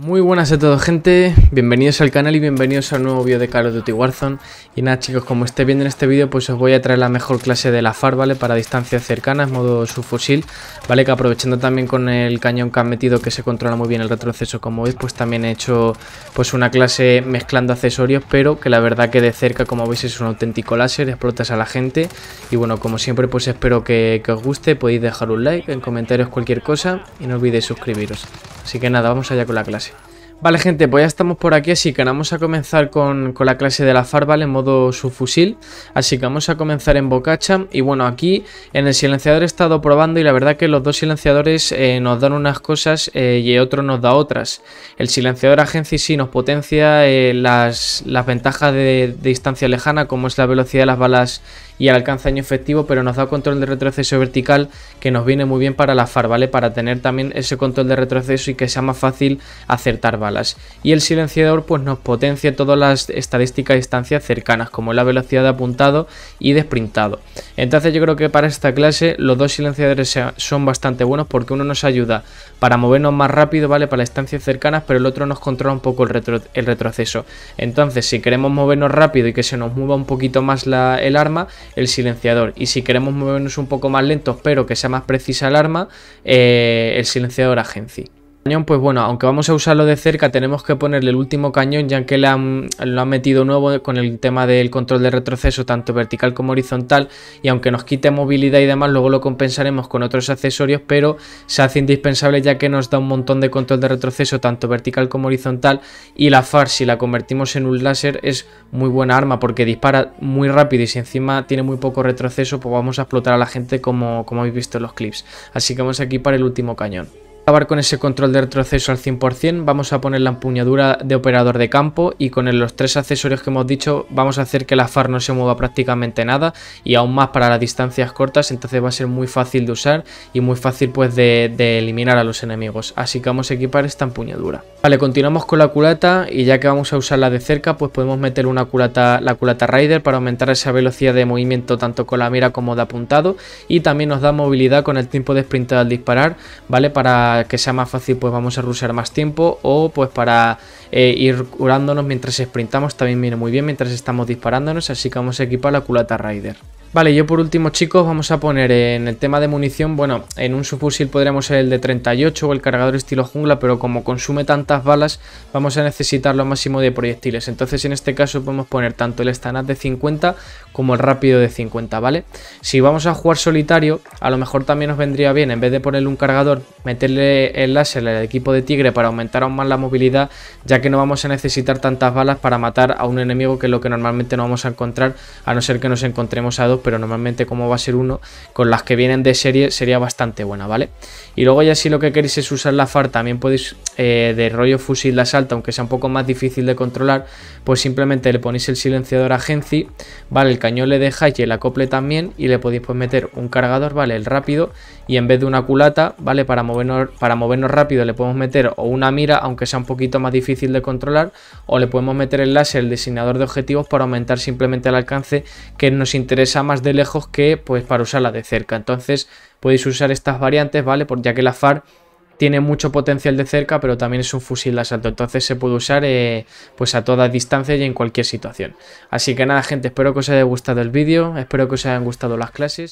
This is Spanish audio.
Muy buenas a todos gente, bienvenidos al canal y bienvenidos a un nuevo vídeo de Call of Duty Warzone Y nada chicos, como esté viendo en este vídeo pues os voy a traer la mejor clase de la FAR, ¿vale? Para distancias cercanas, modo subfusil, ¿vale? Que aprovechando también con el cañón que han metido que se controla muy bien el retroceso como veis Pues también he hecho pues una clase mezclando accesorios pero que la verdad que de cerca como veis es un auténtico láser, explotas a la gente Y bueno, como siempre pues espero que, que os guste, podéis dejar un like, en comentarios cualquier cosa y no olvidéis suscribiros Así que nada, vamos allá con la clase Vale, gente, pues ya estamos por aquí, así que vamos a comenzar con, la clase de la FAR, En modo subfusil. Así que vamos a comenzar en Bocacha. Y bueno, aquí en el silenciador he estado probando y la verdad que los dos silenciadores eh, nos dan unas cosas eh, y otro nos da otras. El silenciador agencia sí nos potencia eh, las, ventajas de, distancia lejana, como es la velocidad de las balas y el alcance año efectivo, pero nos da control de retroceso vertical que nos viene muy bien para la FAR, ¿vale? Para tener también ese control de retroceso y que sea más fácil acertar, ¿vale? Y el silenciador pues nos potencia todas las estadísticas de distancias cercanas, como la velocidad de apuntado y de sprintado. Entonces yo creo que para esta clase los dos silenciadores son bastante buenos porque uno nos ayuda para movernos más rápido, ¿vale? Para las estancias cercanas, pero el otro nos controla un poco el, retroceso. Entonces si queremos movernos rápido y que se nos mueva un poquito más el arma, el silenciador. Y si queremos movernos un poco más lentos, pero que sea más precisa el arma, eh, el silenciador agency pues bueno, aunque vamos a usarlo de cerca, tenemos que ponerle el último cañón, ya que lo han metido nuevo con el tema del control de retroceso, tanto vertical como horizontal, y aunque nos quite movilidad y demás, luego lo compensaremos con otros accesorios, pero se hace indispensable ya que nos da un montón de control de retroceso, tanto vertical como horizontal, y la FAR, si la convertimos en un láser, es muy buena arma, porque dispara muy rápido y si encima tiene muy poco retroceso, pues vamos a explotar a la gente como, como habéis visto en los clips. Así que vamos aquí para el último cañón con ese control de retroceso al 100%, vamos a poner la empuñadura de operador de campo y con los tres accesorios que hemos dicho vamos a hacer que la FAR no se mueva prácticamente nada y aún más para las distancias cortas, entonces va a ser muy fácil de usar y muy fácil pues de, de eliminar a los enemigos, así que vamos a equipar esta empuñadura. Vale, continuamos con la culata y ya que vamos a usarla de cerca pues podemos meter una culata, la culata Rider para aumentar esa velocidad de movimiento tanto con la mira como de apuntado y también nos da movilidad con el tiempo de sprint al disparar, ¿vale? Para que sea más fácil pues vamos a rushear más tiempo o pues para eh, ir curándonos mientras sprintamos también viene muy bien mientras estamos disparándonos así que vamos a equipar la culata rider Vale, yo por último, chicos, vamos a poner en el tema de munición, bueno, en un subfusil podríamos el de 38 o el cargador estilo jungla, pero como consume tantas balas, vamos a necesitar lo máximo de proyectiles. Entonces, en este caso podemos poner tanto el stanat de 50 como el rápido de 50, ¿vale? Si vamos a jugar solitario, a lo mejor también nos vendría bien, en vez de ponerle un cargador, meterle el láser al equipo de tigre para aumentar aún más la movilidad, ya que no vamos a necesitar tantas balas para matar a un enemigo, que es lo que normalmente no vamos a encontrar, a no ser que nos encontremos a dos pero normalmente como va a ser uno, con las que vienen de serie sería bastante buena, ¿vale? Y luego ya si lo que queréis es usar la FAR, también podéis eh, de rollo fusil de asalto, aunque sea un poco más difícil de controlar, pues simplemente le ponéis el silenciador a Genzi, ¿vale? El cañón le dejáis y el acople también, y le podéis pues meter un cargador, ¿vale? El rápido, y en vez de una culata, ¿vale? Para movernos, para movernos rápido le podemos meter o una mira, aunque sea un poquito más difícil de controlar, o le podemos meter el láser, el designador de objetivos para aumentar simplemente el alcance que nos interesa más más de lejos que pues para usarla de cerca. Entonces podéis usar estas variantes, ¿vale? Porque ya que la FAR tiene mucho potencial de cerca, pero también es un fusil de asalto. Entonces se puede usar eh, pues a toda distancia y en cualquier situación. Así que nada, gente, espero que os haya gustado el vídeo, espero que os hayan gustado las clases.